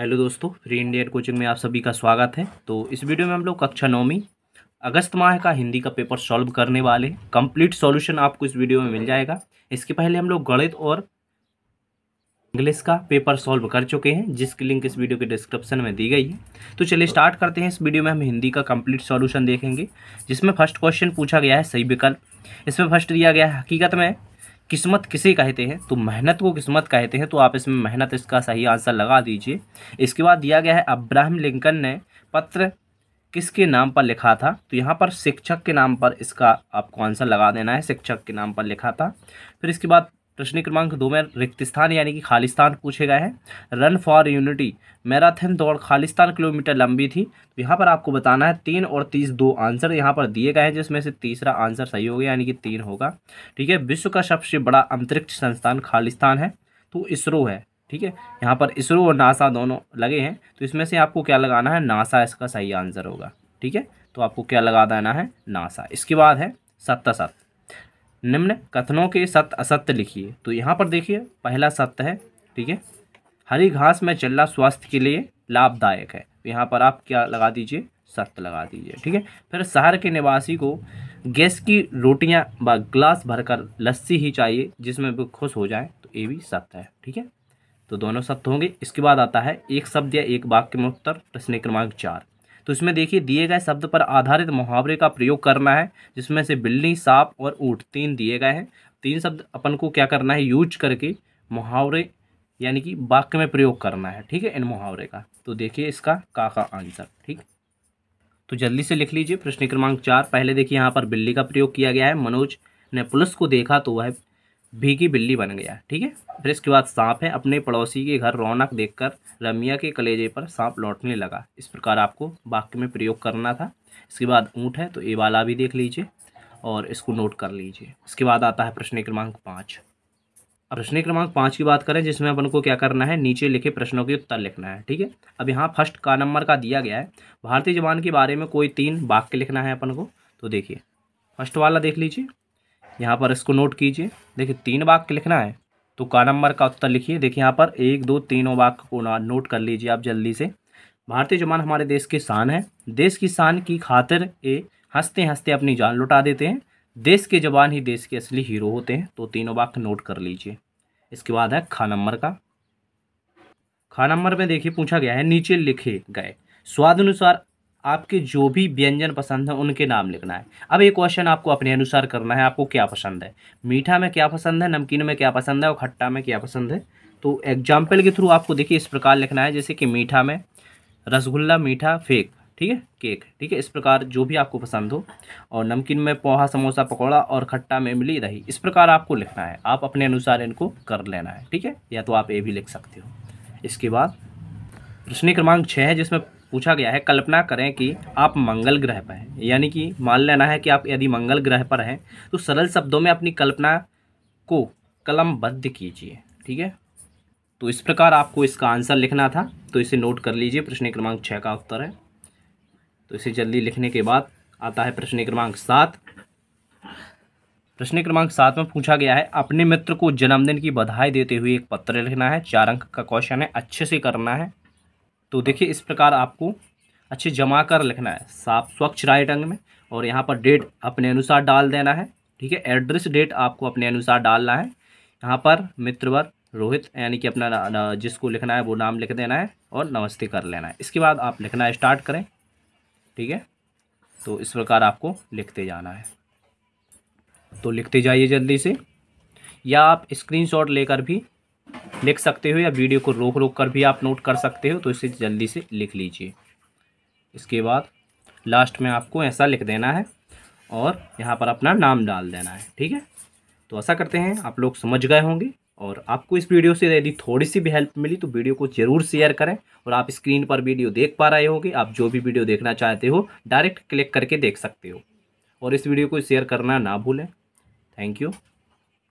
hello दोस्तों free Indian coaching में आप सभी का स्वागत है तो इस वीडियो में हम लोग कक्षा नौवीं अगस्त माह का हिंदी का पेपर सॉल्व करने वाले कंप्लीट सॉल्यूशन आपको इस वीडियो में मिल जाएगा इसके पहले हम लोग गणित और इंग्लिश का पेपर सॉल्व कर चुके हैं जिसकी लिंक इस वीडियो के डिस्क्रिप्शन में दी गई है तो चलिए स्टार्ट करते हैं इस वीडियो में हम हिंदी का कंप्लीट सॉल्यूशन देखेंगे जिसमें फर्स्ट क्वेश्चन पूछा गया है सही विकल्प इसमें फर्स्ट दिया गया है हकीकत में किस्मत किसे कहते हैं तो मेहनत को किस्मत कहते हैं तो आप इसमें मेहनत इसका सही आंसर लगा दीजिए इसके बाद दिया गया है अब्राहम लिंकन ने पत्र किसके नाम पर लिखा था तो यहाँ पर शिक्षक के नाम पर इसका आपको आंसर लगा देना है शिक्षक के नाम पर लिखा था फिर इसके बाद प्रश्न क्रमांक दो में स्थान यानी कि खालिस्तान पूछे गए हैं रन फॉर यूनिटी मैराथन दौड़ खालिस्तान किलोमीटर लंबी थी तो यहाँ पर आपको बताना है तीन और तीस दो आंसर यहाँ पर दिए गए हैं जिसमें से तीसरा आंसर सही हो गया यानी कि तीन होगा ठीक है विश्व का सबसे बड़ा अंतरिक्ष संस्थान खालिस्तान है तो इसरो है ठीक है यहाँ पर इसरो और नासा दोनों लगे हैं तो इसमें से आपको क्या लगाना है नासा इसका सही आंसर होगा ठीक है तो आपको क्या लगा देना है नासा इसके बाद है सत्ता सत्ता निम्न कथनों के सत्य असत्य लिखिए तो यहाँ पर देखिए पहला सत्य है ठीक है हरी घास में चलना स्वास्थ्य के लिए लाभदायक है तो यहाँ पर आप क्या लगा दीजिए सत्य लगा दीजिए ठीक है फिर शहर के निवासी को गैस की रोटियाँ व ग्लास भरकर लस्सी ही चाहिए जिसमें वो खुश हो जाए तो ये भी सत्य है ठीक है तो दोनों सत्य होंगे इसके बाद आता है एक शब्द या एक वाक्य में उत्तर प्रश्न क्रमांक चार तो इसमें देखिए दिए गए शब्द पर आधारित मुहावरे का प्रयोग करना है जिसमें से बिल्ली सांप और ऊँट तीन दिए गए हैं तीन शब्द अपन को क्या करना है यूज करके मुहावरे यानी कि वाक्य में प्रयोग करना है ठीक है इन मुहावरे का तो देखिए इसका का का आंसर ठीक तो जल्दी से लिख लीजिए प्रश्न क्रमांक चार पहले देखिए यहाँ पर बिल्ली का प्रयोग किया गया है मनोज ने पुलिस को देखा तो वह भीगी बिल्ली बन गया ठीक है फिर इसके बाद सांप है अपने पड़ोसी के घर रौनक देखकर रमिया के कलेजे पर सांप लौटने लगा इस प्रकार आपको वाक्य में प्रयोग करना था इसके बाद ऊँट है तो ए वाला भी देख लीजिए और इसको नोट कर लीजिए इसके बाद आता है प्रश्न क्रमांक पाँच अब प्रश्न क्रमांक पाँच की बात करें जिसमें अपन को क्या करना है नीचे लिखे प्रश्नों के उत्तर लिखना है ठीक है अब यहाँ फर्स्ट का नंबर का दिया गया है भारतीय जवान के बारे में कोई तीन वाक्य लिखना है अपन को तो देखिए फर्स्ट वाला देख लीजिए यहाँ पर इसको नोट कीजिए देखिए तीन वाक्य लिखना है तो का नंबर का उत्तर लिखिए देखिए यहाँ पर एक दो तीनों वाक्य को नोट कर लीजिए आप जल्दी से भारतीय जवान हमारे देश की शान है देश की शान की खातिर ये हंसते हंसते अपनी जान लुटा देते हैं देश के जवान ही देश के असली हीरो होते हैं तो तीनों वाक्य नोट कर लीजिए इसके बाद है खा नंबर का खा नंबर में देखिए पूछा गया है नीचे लिखे गए स्वाद अनुसार आपके जो भी व्यंजन पसंद है उनके नाम लिखना है अब ये क्वेश्चन आपको अपने अनुसार करना है आपको क्या पसंद है मीठा में क्या पसंद है नमकीन में क्या पसंद है और खट्टा में क्या पसंद है तो एग्जाम्पल के थ्रू आपको देखिए इस प्रकार लिखना है जैसे कि मीठा में रसगुल्ला मीठा फेक ठीक है केक ठीक है इस प्रकार जो भी आपको पसंद हो और नमकीन में पोहा समोसा पकौड़ा और खट्टा में इमली दही इस प्रकार आपको लिखना है आप अपने अनुसार इनको कर लेना है ठीक है या तो आप ए भी लिख सकते हो इसके बाद प्रश्न क्रमांक छः है जिसमें पूछा गया है कल्पना करें कि आप मंगल ग्रह पर हैं यानी कि मान लेना है कि आप यदि मंगल ग्रह पर हैं तो सरल शब्दों में अपनी कल्पना को कलमबद्ध कीजिए ठीक है तो इस प्रकार आपको इसका आंसर लिखना था तो इसे नोट कर लीजिए प्रश्न क्रमांक छः का उत्तर है तो इसे जल्दी लिखने के बाद आता है प्रश्न क्रमांक सात प्रश्न क्रमांक सात में पूछा गया है अपने मित्र को जन्मदिन की बधाई देते हुए एक पत्र लिखना है चार अंक का क्वेश्चन है अच्छे से करना है तो देखिए इस प्रकार आपको अच्छे जमा कर लिखना है साफ स्वच्छ राइट अंग में और यहाँ पर डेट अपने अनुसार डाल देना है ठीक है एड्रेस डेट आपको अपने अनुसार डालना है यहाँ पर मित्रवर रोहित यानी कि अपना जिसको लिखना है वो नाम लिख देना है और नमस्ते कर लेना है इसके बाद आप लिखना स्टार्ट करें ठीक है तो इस प्रकार आपको लिखते जाना है तो लिखते जाइए जल्दी से या आप स्क्रीनशॉट लेकर भी लिख सकते हो या वीडियो को रोक रोक कर भी आप नोट कर सकते हो तो इसे जल्दी से लिख लीजिए इसके बाद लास्ट में आपको ऐसा लिख देना है और यहाँ पर अपना नाम डाल देना है ठीक है तो ऐसा करते हैं आप लोग समझ गए होंगे और आपको इस वीडियो से यदि थोड़ी सी भी हेल्प मिली तो वीडियो को ज़रूर शेयर करें और आप स्क्रीन पर वीडियो देख पा रहे होंगे आप जो भी वीडियो देखना चाहते हो डायरेक्ट क्लिक करके देख सकते हो और इस वीडियो को शेयर करना ना भूलें थैंक यू